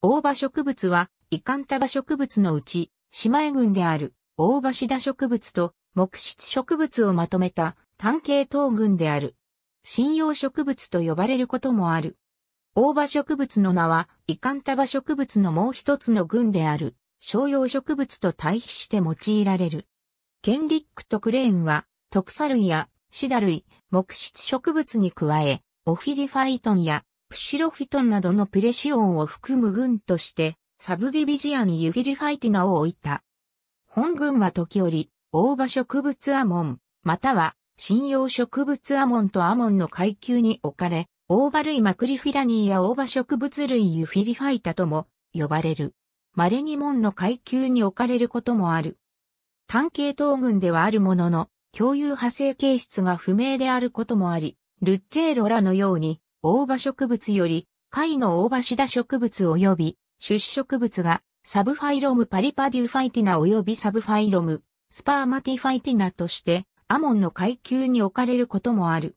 大葉植物は、イカンタバ植物のうち、姉妹群である、大葉シダ植物と、木質植物をまとめた、単系等群である。信用植物と呼ばれることもある。大葉植物の名は、イカンタバ植物のもう一つの群である、商用植物と対比して用いられる。ケンリックとクレーンは、特サ類やシダ類、木質植物に加え、オフィリファイトンやプシロフィトンなどのプレシオンを含む軍として、サブディビジアにユフィリファイティナを置いた。本軍は時折、大葉植物アモン、または、信用植物アモンとアモンの階級に置かれ、大葉類マクリフィラニーや大葉植物類ユフィリファイタとも呼ばれる。稀に門の階級に置かれることもある。単系統軍ではあるものの、共有派生形質が不明であることもあり、ルッチェーロラのように、大葉植物より、貝の大葉シダ植物及び、種子植物が、サブファイロムパリパデュファイティナ及びサブファイロム、スパーマティファイティナとして、アモンの階級に置かれることもある。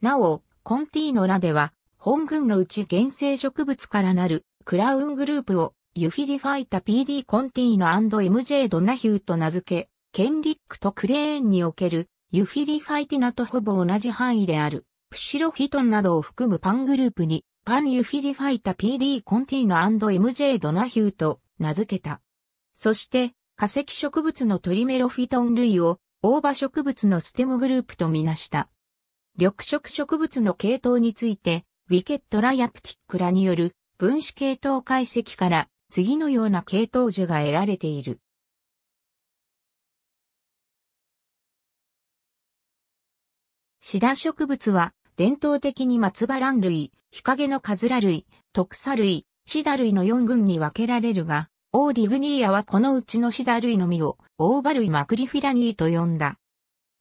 なお、コンティーノラでは、本群のうち原生植物からなるクラウングループをユフィリファイタ PD コンティーノ &MJ ドナヒューと名付け、ケンリックとクレーンにおけるユフィリファイティナとほぼ同じ範囲である。プシロフィトンなどを含むパングループに、パンユフィリファイタ PD コンティーノ &MJ ドナヒューと名付けた。そして、化石植物のトリメロフィトン類を、大葉植物のステムグループとみなした。緑色植物の系統について、ウィケットラヤプティックらによる分子系統解析から次のような系統樹が得られている。シダ植物は伝統的に松葉蘭類、日陰のカズラ類、特サ類、シダ類の4群に分けられるが、オーリグニーアはこのうちのシダ類のみを、オーバ類マクリフィラニーと呼んだ。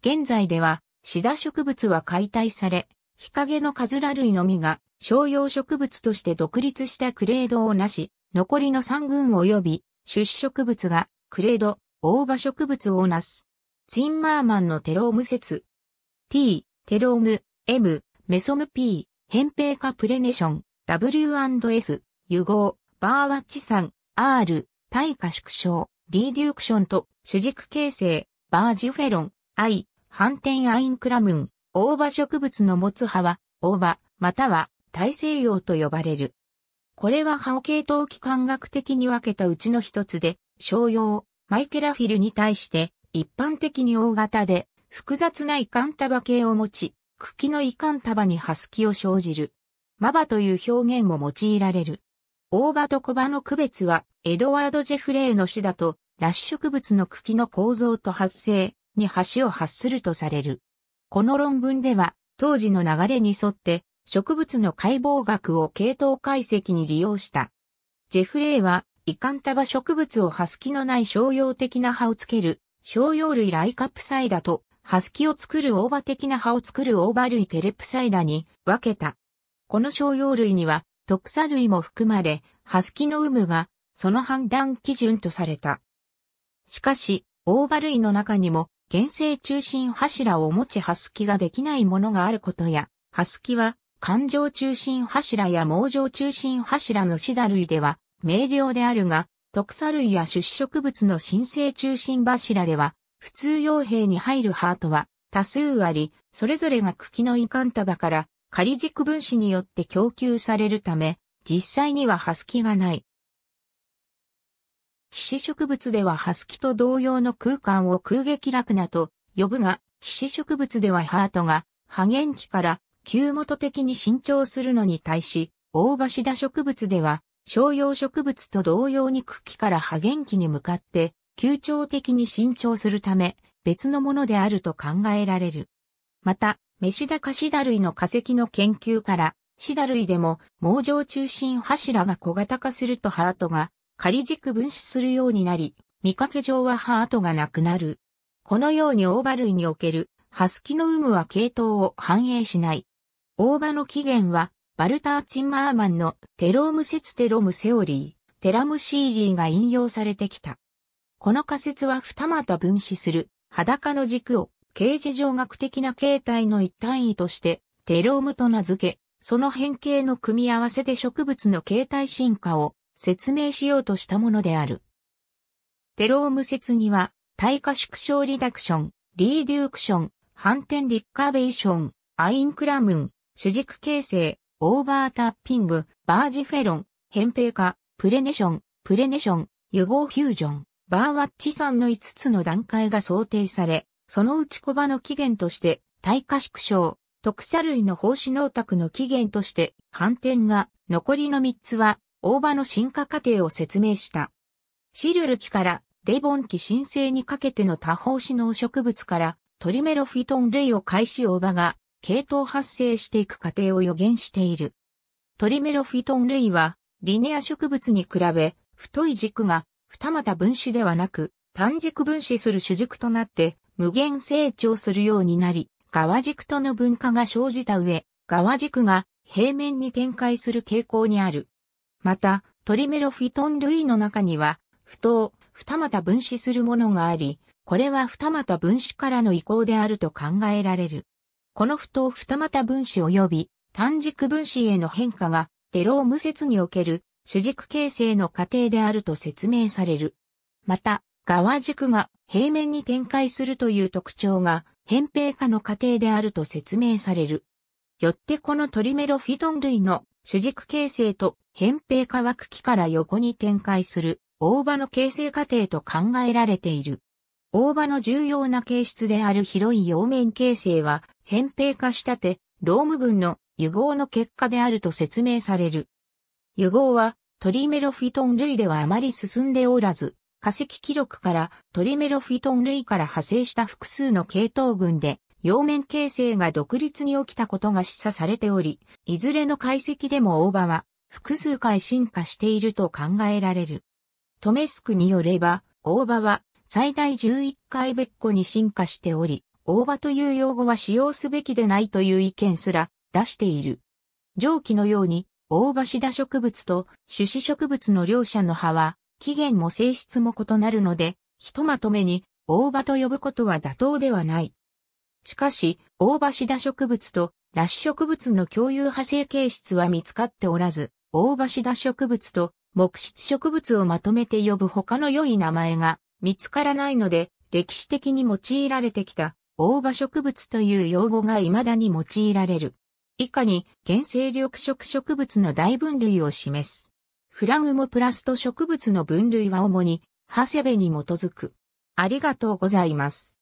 現在では、シダ植物は解体され、日陰のカズラ類のみが、商用植物として独立したクレードをなし、残りの3群及び、出植物が、クレード、オーバ植物をなす。ツインマーマンのテローム説。t、テローム、M、メソム P、扁平化プレネション、W&S、融合、バーワッチ酸、R、対価縮小、リデュクションと主軸形成、バージュフェロン、I、反転アインクラムン、大葉植物の持つ葉は、大葉、または大西洋と呼ばれる。これは葉を系統機関学的に分けたうちの一つで、商用、マイケラフィルに対して、一般的に大型で、複雑なンタ束系を持ち、茎の遺憾束にハスキを生じる。マバという表現も用いられる。大葉と小葉の区別は、エドワード・ジェフレーの詩だと、ラッシュ植物の茎の構造と発生に橋を発するとされる。この論文では、当時の流れに沿って、植物の解剖学を系統解析に利用した。ジェフレーは、イカンタバ植物をハスキのない商用的な葉をつける、商用類ライカプサイダとハスキを作る大葉的な葉を作る大葉類テレプサイダに分けた。この商用類には、特茶類も含まれ、ハスキの有無が、その判断基準とされた。しかし、大葉類の中にも、原生中心柱を持ちハスキができないものがあることや、ハスキは、環状中心柱や網状中心柱のシダ類では、明瞭であるが、特茶類や出植物の新生中心柱では、普通傭兵に入るハートは多数あり、それぞれが茎の遺憾束から仮軸分子によって供給されるため、実際にはハスキがない。皮脂植物ではハスキと同様の空間を空撃楽なと呼ぶが、皮脂植物ではハートが、破元期から旧元的に伸長するのに対し、大橋田植物では、商用植物と同様に茎から破元期に向かって急長的に伸長するため、別のものであると考えられる。また、メシダカシダ類の化石の研究から、シダ類でも、毛状中心柱が小型化するとハートが、仮軸分子するようになり、見かけ上はハートがなくなる。このようにオーバ類における、ハスキの有無は系統を反映しない。オーバの起源は、バルター・チンマーマンのテロームツテロムセオリー、テラムシーリーが引用されてきた。この仮説は二股分子する裸の軸を形事上学的な形態の一単位としてテロームと名付け、その変形の組み合わせで植物の形態進化を説明しようとしたものである。テローム説には、耐化縮小リダクション、リーデュークション、反転リッカーベーション、アインクラムン、主軸形成、オーバータッピング、バージフェロン、扁平化、プレネション、プレネション、融合フュージョン。バーワッチさんの5つの段階が想定され、そのうち小場の起源として、耐火縮小、特砂類の放子農宅の起源として、反転が、残りの3つは、大葉の進化過程を説明した。シルル期からデボン期新生にかけての多胞子農植物からトリメロフィトン類を介し大葉が系統発生していく過程を予言している。トリメロフィトン類はリネア植物に比べ太い軸が二股分子ではなく、単軸分子する主軸となって、無限成長するようになり、側軸との分化が生じた上、側軸が平面に展開する傾向にある。また、トリメロフィトン類の中には、不等、二股分子するものがあり、これは二股分子からの移行であると考えられる。この不等二股分子及び単軸分子への変化がテローム説における主軸形成の過程であると説明される。また、側軸が平面に展開するという特徴が扁平化の過程であると説明される。よってこのトリメロフィトン類の主軸形成と扁平化は茎から横に展開する大葉の形成過程と考えられている。大葉の重要な形質である広い葉面形成は扁平化したて、ローム群の融合の結果であると説明される。油合はトリメロフィトン類ではあまり進んでおらず、化石記録からトリメロフィトン類から派生した複数の系統群で、葉面形成が独立に起きたことが示唆されており、いずれの解析でも大葉は複数回進化していると考えられる。トメスクによれば、大葉は最大11回別個に進化しており、大葉という用語は使用すべきでないという意見すら出している。上記のように大橋田植物と種子植物の両者の葉は、起源も性質も異なるので、ひとまとめに、大葉と呼ぶことは妥当ではない。しかし、大橋田植物と裸子植物の共有派生形質は見つかっておらず、大橋田植物と木質植物をまとめて呼ぶ他の良い名前が見つからないので、歴史的に用いられてきた大葉植物という用語が未だに用いられる。以下に原生緑色植物の大分類を示す。フラグモプラスト植物の分類は主に、ハセベに基づく。ありがとうございます。